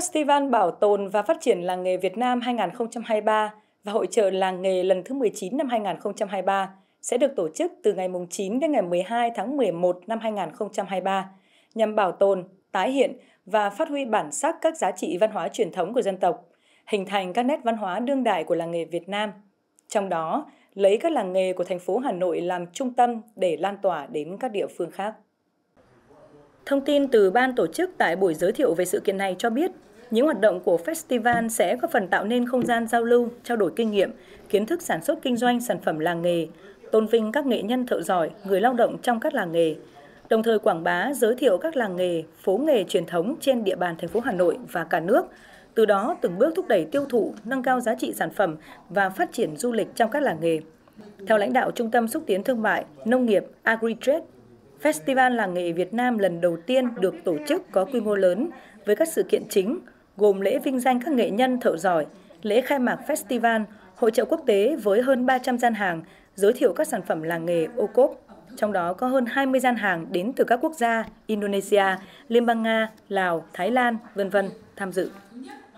Festival Bảo tồn và Phát triển Làng nghề Việt Nam 2023 và Hội trợ Làng nghề lần thứ 19 năm 2023 sẽ được tổ chức từ ngày 9 đến ngày 12 tháng 11 năm 2023 nhằm bảo tồn, tái hiện và phát huy bản sắc các giá trị văn hóa truyền thống của dân tộc, hình thành các nét văn hóa đương đại của làng nghề Việt Nam. Trong đó, lấy các làng nghề của thành phố Hà Nội làm trung tâm để lan tỏa đến các địa phương khác. Thông tin từ ban tổ chức tại buổi giới thiệu về sự kiện này cho biết, những hoạt động của festival sẽ có phần tạo nên không gian giao lưu, trao đổi kinh nghiệm, kiến thức sản xuất kinh doanh sản phẩm làng nghề, tôn vinh các nghệ nhân thợ giỏi, người lao động trong các làng nghề, đồng thời quảng bá giới thiệu các làng nghề, phố nghề truyền thống trên địa bàn thành phố Hà Nội và cả nước, từ đó từng bước thúc đẩy tiêu thụ, nâng cao giá trị sản phẩm và phát triển du lịch trong các làng nghề. Theo lãnh đạo Trung tâm Xúc tiến Thương mại, Nông nghiệp AgriTrade, Festival Làng nghề Việt Nam lần đầu tiên được tổ chức có quy mô lớn với các sự kiện chính gồm lễ vinh danh các nghệ nhân thợ giỏi, lễ khai mạc festival, hội trợ quốc tế với hơn 300 gian hàng, giới thiệu các sản phẩm làng nghề ô cốp. Trong đó có hơn 20 gian hàng đến từ các quốc gia Indonesia, Liên bang Nga, Lào, Thái Lan, vân vân tham dự.